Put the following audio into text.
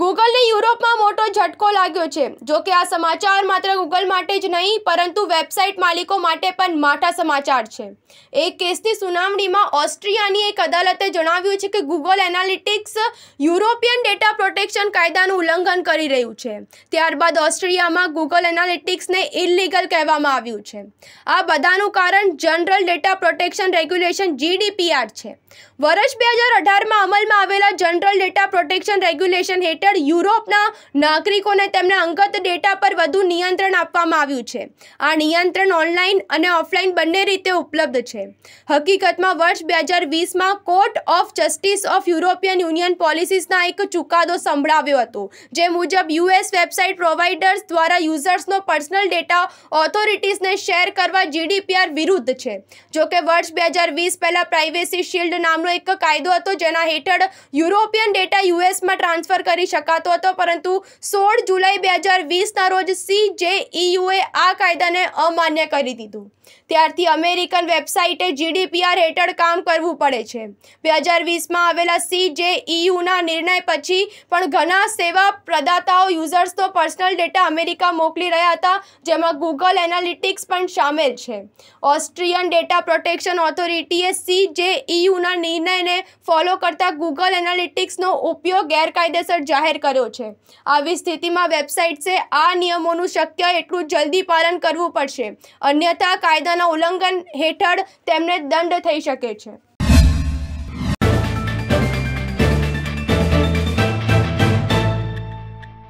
ગૂગલને યુરોપમાં મોટો ઝટકો લાગ્યો છે જો કે આ સમાચાર માત્ર ગૂગલ માટે જ નહીં પરંતુ વેબસાઇટ માલિકો માટે પણ માઠા સમાચાર છે એક કેસની સુનાવણીમાં ઓસ્ટ્રિયાની એક અદાલતે જણાવ્યું છે કે Google analytics European data protection કાયદાનું ઉલ્લંઘન કરી રહ્યું છે ત્યારબાદ ઓસ્ટ્રિયામાં ગૂગલ એનાલિટિક્સને ઇલીગલ કહેવામાં આવ્યું છે આ બધાનું કારણ general data protection regulation GDPR છે વર્ષ બે હજાર અઢારમાં અમલમાં આવેલા જનરલ ડેટા પ્રોટેક્શન રેગ્યુલેશન હેઠળ હેઠળ યુરોપના નાગરિકોને તેમના અંગત ડેટા પર વધુ નિયંત્રણ આપવામાં આવ્યું છે આ નિયંત્રણ ઓનલાઈન અને ઓફલાઈન બંને રીતે ઉપલબ્ધ છે હકીકતમાં વર્ષ બે હજાર વીસમાં court of justice of European union પોલિસીસના એક ચુકાદો સંભળાવ્યો હતો જે મુજબ યુએસ વેબસાઇટ પ્રોવાઇડર્સ દ્વારા યુઝર્સનો પર્સનલ ડેટા ઓથોરિટીઝને શેર કરવા જીડીપીઆર વિરુદ્ધ છે જોકે વર્ષ બે હજાર વીસ પહેલાં પ્રાઇવેસી શિલ્ડ નામનો એક કાયદો હતો જેના હેઠળ યુરોપિયન ડેટા યુએસમાં ટ્રાન્સફર કરી શકાતો હતો પરંતુ સોળ જુલાઈ બે હજાર વીસના રોજ સીજેઈયુએ e આ કાયદાને અમાન્ય કરી દીધું ત્યારથી અમેરિકન વેબસાઇટે જીડીપીઆર હેઠળ કામ કરવું પડે છે બે હજાર વીસમાં આવેલા સી જે ઇયુના નિર્ણય પછી પણ ઘણા સેવા પ્રદાતાઓ યુઝર્સનો પર્સનલ ડેટા અમેરિકા મોકલી રહ્યા હતા જેમાં ગૂગલ એનાલિટિક્સ પણ સામેલ છે ઓસ્ટ્રિયન ડેટા પ્રોટેક્શન ઓથોરિટીએ ઇયુના e નિર્ણયને ફોલો કરતા ગૂગલ એનાલિટિક્સનો ઉપયોગ ગેરકાયદેસર જાહેર જાહેર કર્યો છે આવી સ્થિતિમાં વેબસાઇટ્સે આ નિયમોનું શક્ય એટલું જલ્દી પાલન કરવું પડશે અન્યથા કાયદાના ઉલ્લંઘન હેઠળ તેમને દંડ થઈ શકે છે